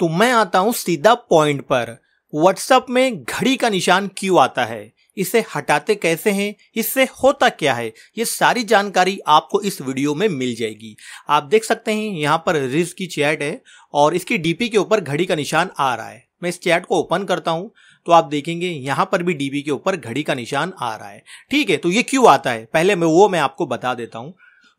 तो मैं आता हूं सीधा पॉइंट पर व्हाट्सएप में घड़ी का निशान क्यों आता है इसे हटाते कैसे हैं इससे होता क्या है ये सारी जानकारी आपको इस वीडियो में मिल जाएगी आप देख सकते हैं यहाँ पर रिज की चैट है और इसकी डीपी के ऊपर घड़ी का निशान आ रहा है मैं इस चैट को ओपन करता हूँ तो आप देखेंगे यहाँ पर भी डीपी के ऊपर घड़ी का निशान आ रहा है ठीक है तो ये क्यों आता है पहले मैं वो मैं आपको बता देता हूँ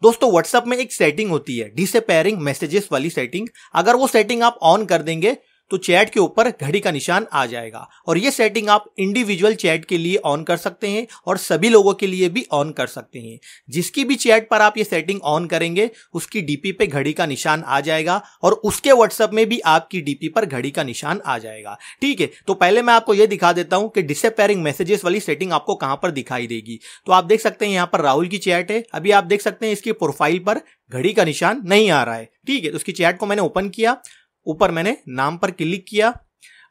दोस्तों व्हाट्सएप में एक सेटिंग होती है डिसपेयरिंग मैसेजेस वाली सेटिंग अगर वो सेटिंग आप ऑन कर देंगे तो चैट के ऊपर घड़ी का निशान आ जाएगा और ये सेटिंग आप इंडिविजुअल चैट के लिए ऑन कर सकते हैं और सभी लोगों के लिए भी ऑन कर सकते हैं जिसकी भी चैट पर आप ये सेटिंग ऑन करेंगे उसकी डीपी पे घड़ी का निशान आ जाएगा और उसके व्हाट्सएप में भी आपकी डीपी पर घड़ी का निशान आ जाएगा ठीक है तो पहले मैं आपको यह दिखा देता हूं कि डिसअपेयरिंग मैसेजेस वाली सेटिंग आपको कहां पर दिखाई देगी तो आप देख सकते हैं यहां पर राहुल की चैट है अभी आप देख सकते हैं इसकी प्रोफाइल पर घड़ी का निशान नहीं आ रहा है ठीक है तो उसकी चैट को मैंने ओपन किया ऊपर मैंने नाम पर क्लिक किया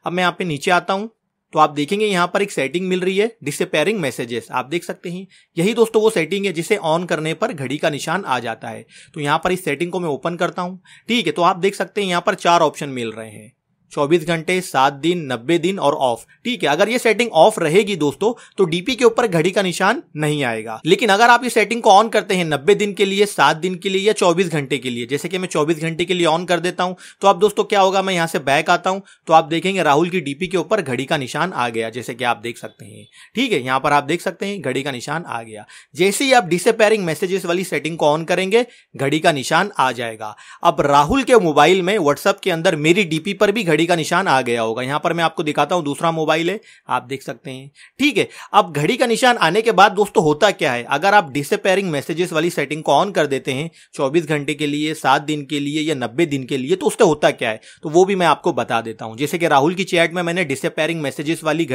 अब मैं यहाँ पे नीचे आता हूँ तो आप देखेंगे यहाँ पर एक सेटिंग मिल रही है डिसपेयरिंग मैसेजेस आप देख सकते हैं यही दोस्तों वो सेटिंग है जिसे ऑन करने पर घड़ी का निशान आ जाता है तो यहाँ पर इस सेटिंग को मैं ओपन करता हूँ ठीक है तो आप देख सकते हैं यहाँ पर चार ऑप्शन मिल रहे हैं चौबीस घंटे सात दिन नब्बे दिन और ऑफ ठीक है अगर ये सेटिंग ऑफ रहेगी दोस्तों तो डीपी के ऊपर घड़ी का निशान नहीं आएगा लेकिन अगर आप ये सेटिंग को ऑन करते हैं नब्बे दिन के लिए सात दिन के लिए या चौबीस घंटे के लिए जैसे कि मैं चौबीस घंटे के लिए ऑन कर देता हूं तो आप दोस्तों क्या होगा मैं यहां से बैक आता हूं तो आप देखेंगे राहुल की डीपी के ऊपर घड़ी का निशान आ गया जैसे कि आप देख सकते हैं ठीक है यहां पर आप देख सकते हैं घड़ी का निशान आ गया जैसे ही आप डिसपेयरिंग मैसेजेस वाली सेटिंग को ऑन करेंगे घड़ी का निशान आ जाएगा अब राहुल के मोबाइल में व्हाट्सएप के अंदर मेरी डीपी पर भी घड़ी का निशान आ गया होगा यहां पर मैं आपको दिखाता हूं दूसरा मोबाइल है आप देख सकते हैं ठीक है अब घड़ी का निशान आने के बाद दोस्तों होता क्या है अगर आप डिसअपेयरिंग मैसेजेस वाली सेटिंग को ऑन कर देते हैं चौबीस घंटे के लिए सात दिन के लिए या नब्बे दिन के लिए तो उससे होता क्या है तो वो भी मैं आपको बता देता हूं जैसे कि राहुल की चैट में मैंने डिसअपेयरिंग मैसेजेस वाली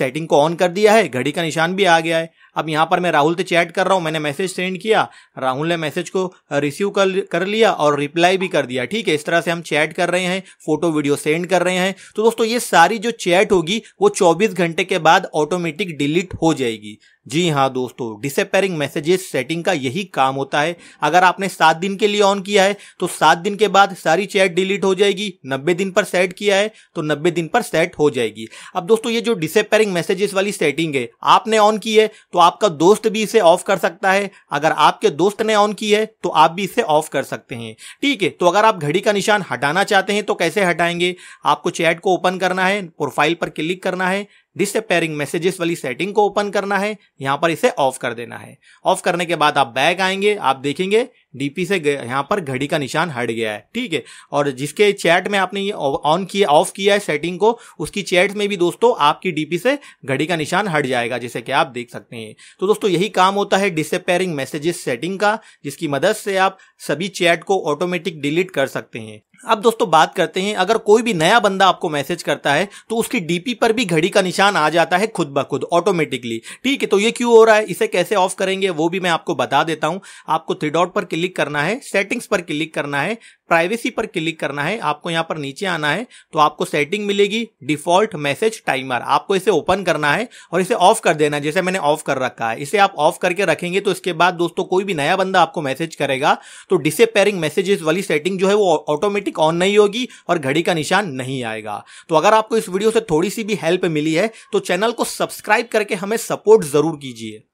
सेटिंग को ऑन कर दिया है घड़ी का निशान भी आ गया है अब यहाँ पर मैं राहुल से चैट कर रहा हूँ मैंने मैसेज सेंड किया राहुल ने मैसेज को रिसीव कर कर लिया और रिप्लाई भी कर दिया ठीक है इस तरह से हम चैट कर रहे हैं फोटो वीडियो सेंड कर रहे हैं तो दोस्तों ये सारी जो चैट होगी वो चौबीस घंटे के बाद ऑटोमेटिक डिलीट हो जाएगी जी हाँ दोस्तों डिसअपेयरिंग मैसेजेस सेटिंग का यही काम होता है अगर आपने सात दिन के लिए ऑन किया है तो सात दिन के बाद सारी चैट डिलीट हो जाएगी नब्बे दिन पर सेट किया है तो नब्बे दिन पर सेट हो जाएगी अब दोस्तों ये जो डिसअपेयरिंग मैसेजेस वाली सेटिंग है आपने ऑन की है तो आपका दोस्त भी इसे ऑफ कर सकता है अगर आपके दोस्त ने ऑन की है तो आप भी इसे ऑफ कर सकते हैं ठीक है तो अगर आप घड़ी का निशान हटाना चाहते हैं तो कैसे हटाएंगे आपको चैट को ओपन करना है प्रोफाइल पर क्लिक करना है डिसअपेयरिंग मैसेजेस वाली सेटिंग को ओपन करना है यहां पर इसे ऑफ कर देना है ऑफ करने के बाद आप बैक आएंगे आप देखेंगे डीपी से यहाँ पर घड़ी का निशान हट गया है ठीक है और जिसके चैट में आपने ये ऑन किया ऑफ किया है सेटिंग को उसकी चैट में भी दोस्तों आपकी डीपी से घड़ी का निशान हट जाएगा जैसे कि आप देख सकते हैं तो दोस्तों यही काम होता है डिसपेयरिंग मैसेजेस सेटिंग का जिसकी मदद से आप सभी चैट को ऑटोमेटिक डिलीट कर सकते हैं अब दोस्तों बात करते हैं अगर कोई भी नया बंदा आपको मैसेज करता है तो उसकी डीपी पर भी घड़ी का निशान आ जाता है खुद ब खुद ऑटोमेटिकली ठीक है तो ये क्यों हो रहा है इसे कैसे ऑफ करेंगे वो भी मैं आपको बता देता हूं आपको थ्री डॉट पर क्लिक क्लिक करना है सेटिंग्स पर क्लिक करना है प्राइवेसी पर क्लिक करना है आपको यहाँ पर नीचे आना है तो आपको सेटिंग मिलेगी डिफॉल्ट मैसेज टाइमर आपको इसे ओपन करना है और इसे ऑफ कर देना जैसे मैंने ऑफ कर रखा है इसे आप ऑफ करके रखेंगे तो इसके बाद दोस्तों कोई भी नया बंदा आपको मैसेज करेगा तो डिसपेयरिंग मैसेजेस वाली सेटिंग जो है वो ऑटोमेटिक ऑन नहीं होगी और घड़ी का निशान नहीं आएगा तो अगर आपको इस वीडियो से थोड़ी सी भी हेल्प मिली है तो चैनल को सब्सक्राइब करके हमें सपोर्ट जरूर कीजिए